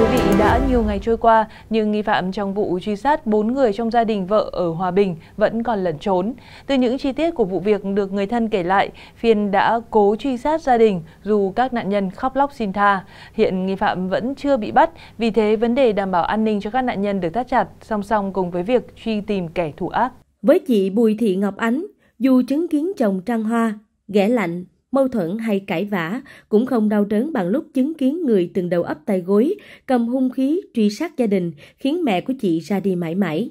quý vị, đã nhiều ngày trôi qua, nhưng nghi phạm trong vụ truy sát 4 người trong gia đình vợ ở Hòa Bình vẫn còn lẩn trốn. Từ những chi tiết của vụ việc được người thân kể lại, Phiên đã cố truy sát gia đình dù các nạn nhân khóc lóc xin tha. Hiện nghi phạm vẫn chưa bị bắt, vì thế vấn đề đảm bảo an ninh cho các nạn nhân được thắt chặt song song cùng với việc truy tìm kẻ thủ ác. Với chị Bùi Thị Ngọc Ánh, dù chứng kiến chồng trăng hoa, ghẻ lạnh, mâu thuẫn hay cãi vã, cũng không đau đớn bằng lúc chứng kiến người từng đầu ấp tay gối, cầm hung khí truy sát gia đình, khiến mẹ của chị ra đi mãi mãi.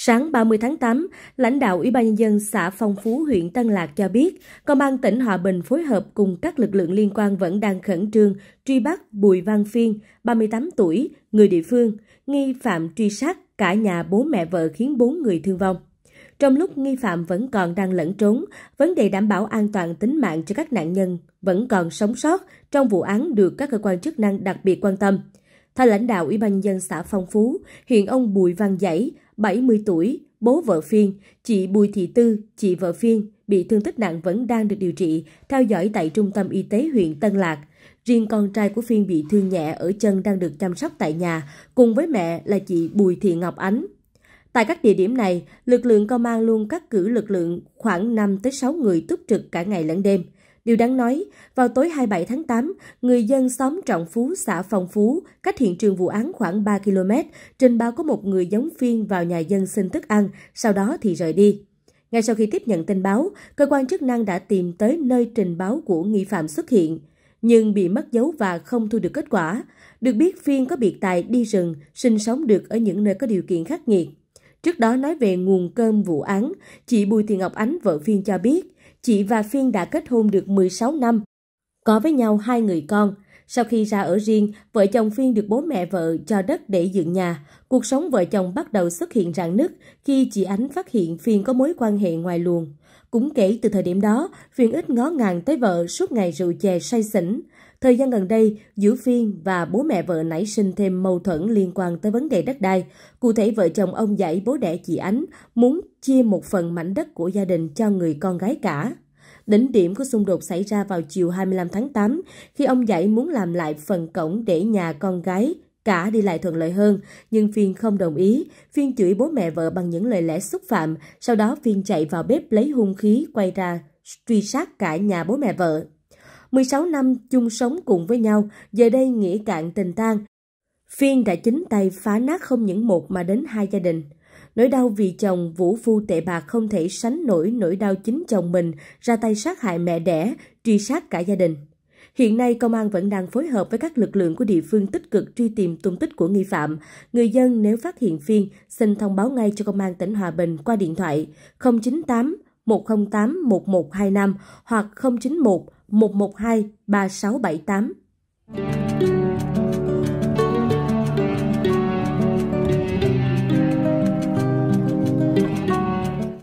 Sáng 30 tháng 8, lãnh đạo Ủy ban nhân dân xã Phong Phú, huyện Tân Lạc cho biết, Công an tỉnh Hòa Bình phối hợp cùng các lực lượng liên quan vẫn đang khẩn trương truy bắt Bùi Văn Phiên, 38 tuổi, người địa phương, nghi phạm truy sát cả nhà bố mẹ vợ khiến bốn người thương vong. Trong lúc nghi phạm vẫn còn đang lẫn trốn, vấn đề đảm bảo an toàn tính mạng cho các nạn nhân vẫn còn sống sót trong vụ án được các cơ quan chức năng đặc biệt quan tâm. Theo lãnh đạo Ủy ban dân xã Phong Phú, hiện ông Bùi Văn Dãy, 70 tuổi, bố vợ Phiên, chị Bùi Thị Tư, chị vợ Phiên, bị thương tích nặng vẫn đang được điều trị, theo dõi tại trung tâm y tế huyện Tân Lạc. Riêng con trai của Phiên bị thương nhẹ ở chân đang được chăm sóc tại nhà, cùng với mẹ là chị Bùi Thị Ngọc Ánh. Tại các địa điểm này, lực lượng công an luôn cắt cử lực lượng khoảng 5-6 người túc trực cả ngày lẫn đêm. Điều đáng nói, vào tối 27 tháng 8, người dân xóm Trọng Phú, xã Phong Phú, cách hiện trường vụ án khoảng 3 km, trình báo có một người giống phiên vào nhà dân xin thức ăn, sau đó thì rời đi. Ngay sau khi tiếp nhận tin báo, cơ quan chức năng đã tìm tới nơi trình báo của nghi phạm xuất hiện, nhưng bị mất dấu và không thu được kết quả. Được biết phiên có biệt tài đi rừng, sinh sống được ở những nơi có điều kiện khắc nghiệt. Trước đó nói về nguồn cơm vụ án, chị Bùi Thị Ngọc Ánh vợ Phiên cho biết, chị và Phiên đã kết hôn được 16 năm, có với nhau hai người con. Sau khi ra ở riêng, vợ chồng Phiên được bố mẹ vợ cho đất để dựng nhà. Cuộc sống vợ chồng bắt đầu xuất hiện rạn nứt khi chị Ánh phát hiện Phiên có mối quan hệ ngoài luồng. Cũng kể từ thời điểm đó, Phiên ít ngó ngàng tới vợ suốt ngày rượu chè say xỉn. Thời gian gần đây, giữa Phiên và bố mẹ vợ nảy sinh thêm mâu thuẫn liên quan tới vấn đề đất đai. Cụ thể, vợ chồng ông dạy bố đẻ chị Ánh muốn chia một phần mảnh đất của gia đình cho người con gái cả. Đỉnh điểm của xung đột xảy ra vào chiều 25 tháng 8 khi ông dạy muốn làm lại phần cổng để nhà con gái cả đi lại thuận lợi hơn, nhưng Phiên không đồng ý. Phiên chửi bố mẹ vợ bằng những lời lẽ xúc phạm, sau đó Phiên chạy vào bếp lấy hung khí quay ra truy sát cả nhà bố mẹ vợ. 16 năm chung sống cùng với nhau, giờ đây nghĩa cạn tình tan. Phiên đã chính tay phá nát không những một mà đến hai gia đình. Nỗi đau vì chồng vũ phu tệ bạc không thể sánh nổi nỗi đau chính chồng mình ra tay sát hại mẹ đẻ, truy sát cả gia đình. Hiện nay, công an vẫn đang phối hợp với các lực lượng của địa phương tích cực truy tìm tung tích của nghi phạm. Người dân nếu phát hiện phiên, xin thông báo ngay cho công an tỉnh Hòa Bình qua điện thoại 098 108 1125 hoặc 091 112 3678.